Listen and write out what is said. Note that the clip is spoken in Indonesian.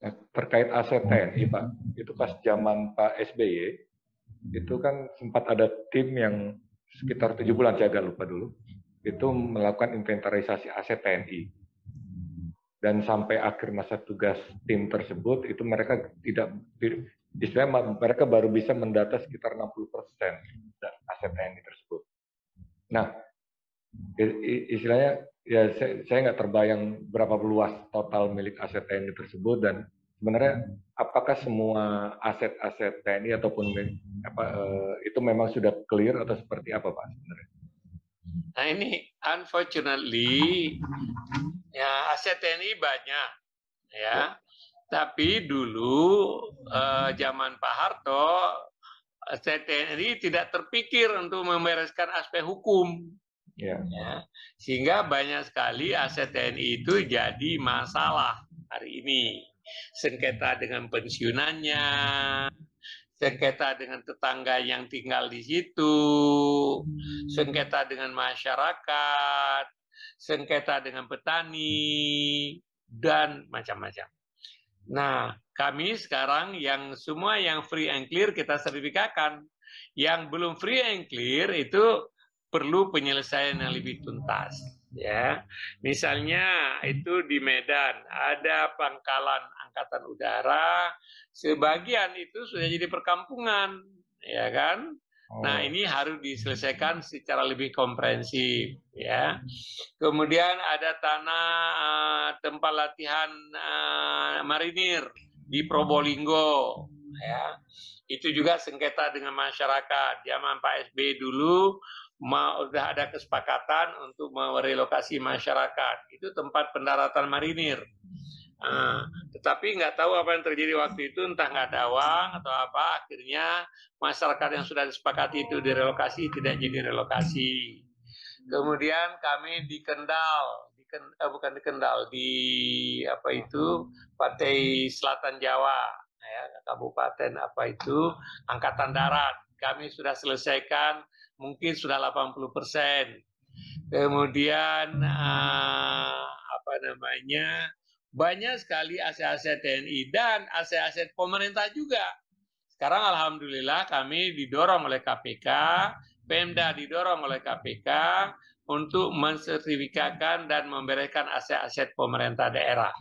Nah, terkait aset TNI Pak, itu pas zaman Pak SBY, itu kan sempat ada tim yang sekitar tujuh bulan, saya agak lupa dulu, itu melakukan inventarisasi aset TNI. Dan sampai akhir masa tugas tim tersebut, itu mereka tidak, istilahnya mereka baru bisa mendata sekitar 60 persen aset TNI tersebut. Nah, istilahnya ya saya nggak terbayang berapa luas total milik aset TNI tersebut dan sebenarnya apakah semua aset-aset TNI ataupun apa eh, itu memang sudah clear atau seperti apa Pak sebenarnya? Nah ini unfortunately ya aset TNI banyak ya. ya. Tapi dulu eh, zaman Pak Harto aset TNI tidak terpikir untuk membereskan aspek hukum. Ya. ya. Sehingga banyak sekali aset TNI itu jadi masalah hari ini. Sengketa dengan pensiunannya, sengketa dengan tetangga yang tinggal di situ, hmm. sengketa dengan masyarakat, sengketa dengan petani, dan macam-macam. Nah, kami sekarang yang semua yang free and clear kita sertifikakan. Yang belum free and clear itu perlu penyelesaian yang lebih tuntas ya misalnya itu di Medan ada pangkalan angkatan udara sebagian itu sudah jadi perkampungan ya kan nah oh. ini harus diselesaikan secara lebih komprehensif ya kemudian ada tanah eh, tempat latihan eh, marinir di Probolinggo ya itu juga sengketa dengan masyarakat zaman Pak SB dulu sudah ada kesepakatan untuk merelokasi masyarakat itu tempat pendaratan marinir uh, tetapi nggak tahu apa yang terjadi waktu itu, entah nggak ada uang atau apa, akhirnya masyarakat yang sudah disepakati itu direlokasi tidak jadi relokasi. Kemudian kami di Kendal, di eh, bukan di Kendal, di apa itu Pantai Selatan Jawa ya, kabupaten apa itu angkatan darat kami sudah selesaikan mungkin sudah 80 persen kemudian uh, apa namanya banyak sekali aset-aset TNI dan aset-aset pemerintah juga sekarang alhamdulillah kami didorong oleh KPK Pemda didorong oleh KPK untuk mensertifikatkan dan memberikan aset-aset pemerintah daerah.